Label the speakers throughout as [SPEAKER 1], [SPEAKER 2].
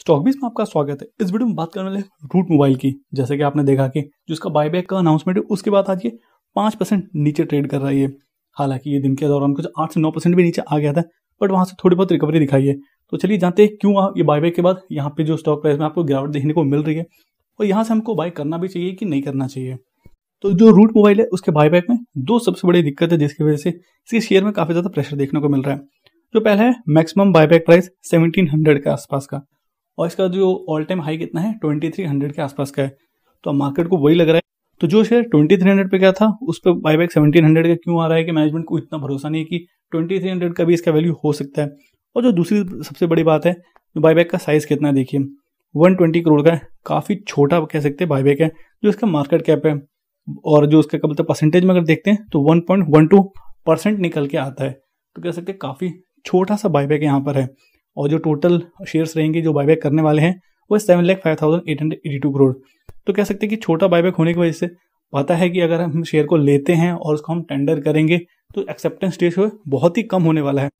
[SPEAKER 1] स्टॉकबीज में आपका स्वागत है इस वीडियो में बात करने वाले रूट मोबाइल की जैसे कि आपने देखा कि जिसका बायबैक का अनाउंसमेंट है उसके बाद आज ये पाँच परसेंट नीचे ट्रेड कर रही है हालांकि ये दिन के दौरान कुछ आठ से नौ परसेंट भी नीचे आ गया था बट वहाँ से थोड़ी बहुत रिकवरी दिखाई है तो चलिए जानते हैं क्यों ये बायबैक के बाद यहाँ पे जो स्टॉक प्राइस में आपको गिरावट देखने को मिल रही है और यहाँ से हमको बाय करना भी चाहिए कि नहीं करना चाहिए तो जो रूट मोबाइल है उसके बायबैक में दो सबसे बड़ी दिक्कत है जिसकी वजह से इसके शेयर में काफ़ी ज़्यादा प्रेशर देखने को मिल रहा है जो पहला है मैक्सिमम बायबैक प्राइस सेवनटीन के आसपास का और इसका जो ऑल टाइम हाई कितना है ट्वेंटी थ्री हंड्रेड के आसपास का है तो मार्केट को वही लग रहा है तो जो शेयर ट्वेंटी थ्री हंड्रेड पे क्या था उस पर बाई बैक सेवेंटीन हंड्रेड का क्यों आ रहा है कि मैनेजमेंट को इतना भरोसा नहीं है कि ट्वेंटी थ्री हंड्रेड का भी इसका वैल्यू हो सकता है और जो दूसरी सबसे बड़ी बात है बाई बाईबैक का साइज कितना देखिए वन ट्वेंटी करोड़ का काफ़ी छोटा कह सकते हैं बाईबैक है जो इसका मार्केट कैप है और जो उसका कब परसेंटेज में अगर देखते हैं तो one point one two percent निकल के आता है तो कह सकते हैं काफ़ी छोटा सा बाईबैक यहाँ पर है और जो टोटल शेयर्स रहेंगे जो बायबैक करने वाले हैं वो seven lakh five thousand eight hundred eighty two crore तो कह सकते हैं कि छोटा बायबैक होने की वजह से पता है कि अगर हम शेयर को लेते हैं और उसको हम टेंडर करेंगे तो एक्सेप्टेंस रेशियो बहुत ही कम होने वाला है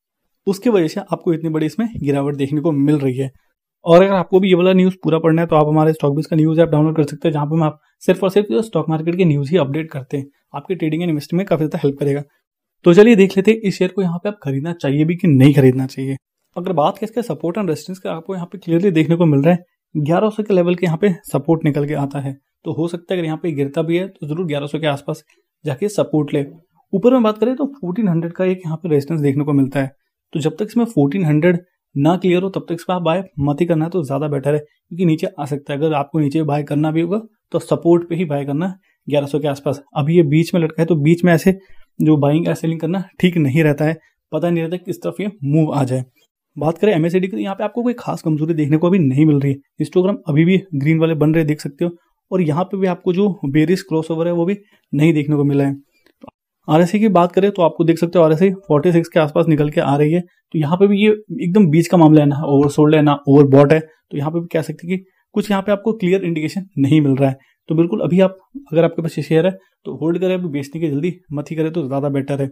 [SPEAKER 1] उसकी वजह से आपको इतनी बड़ी इसमें गिरावट देखने को मिल रही है और अगर आपको भी ये वाला न्यूज़ पूरा पढ़ना है तो आप हमारे स्टॉक बीज का न्यूज़ ऐप डाउनलोड कर सकते हैं जहाँ पर हम आप सिर्फ और सिर्फ स्टॉक मार्केट के न्यूज़ ही अपडेट करते हैं आपके ट्रेडिंग एंड इन्वेस्टिंग में काफ़ी ज़्यादा हेल्प करेगा तो चलिए देख लेते हैं इस शेयर को यहाँ पे आप खरीदना चाहिए भी कि नहीं खरीदना चाहिए अगर बात करें इसके सपोर्ट एंड रेजिस्टेंस का आपको यहाँ पे क्लियरली देखने को मिल रहा है ग्यारह सौ के लेवल के यहाँ पे सपोर्ट निकल के आता है तो हो सकता है अगर यहाँ पे गिरता भी है तो जरूर ग्यारह सौ के आसपास जाके सपोर्ट ले ऊपर में बात करें तो फोर्टीन हंड्रेड का एक यहाँ पे रेजिस्टेंस देखने को मिलता है तो जब तक इसमें फोर्टीन हंड्रेड ना क्लियर हो तब तक इसमें आप बाय मत ही करना तो ज़्यादा बेटर है क्योंकि नीचे आ सकता है अगर आपको नीचे बाय करना भी होगा तो सपोर्ट पे ही बाय करना ग्यारह सौ के आसपास अभी ये बीच में लटका है तो बीच में ऐसे जो बाइंग या सेलिंग करना ठीक नहीं रहता है पता नहीं रहता किस तरफ ये मूव आ जाए बात करें एमएसडी की तो यहाँ पे आपको कोई खास कमजोरी देखने को अभी नहीं मिल रही है इंस्टोग्राम अभी भी ग्रीन वाले बन रहे देख सकते हो और यहाँ पे भी आपको जो बेरिस क्रॉस है वो भी नहीं देखने को मिला है आर तो की बात करें तो आपको देख सकते हो आर एस के आसपास निकल के आ रही है तो यहाँ पे भी ये एकदम बीच का मामला है ना ओवर सोल्ड है ना ओवर बॉट है तो यहाँ पे भी कह सकते हैं कि कुछ यहाँ पे आपको क्लियर इंडिकेशन नहीं मिल रहा है तो बिल्कुल अभी आप अगर आपके पास ये शेयर है तो होल्ड करें अभी बेचने की जल्दी मत ही करें तो ज़्यादा बेटर है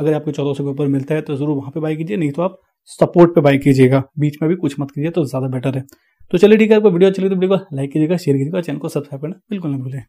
[SPEAKER 1] अगर आपको चौदह सौ के ऊपर मिलता है तो ज़रूर वहाँ पे बाई कीजिए नहीं तो आप सपोर्ट पे बाई कीजिएगा बीच में भी कुछ मत कीजिए तो ज़्यादा बेटर है तो चलिए ठीक है आपको वीडियो अच्छी लगी तो वीडियो को लाइक कीजिएगा शेयर कीजिएगा चैनल को सब्सक्राइब करना बिल्कुल ना भूलें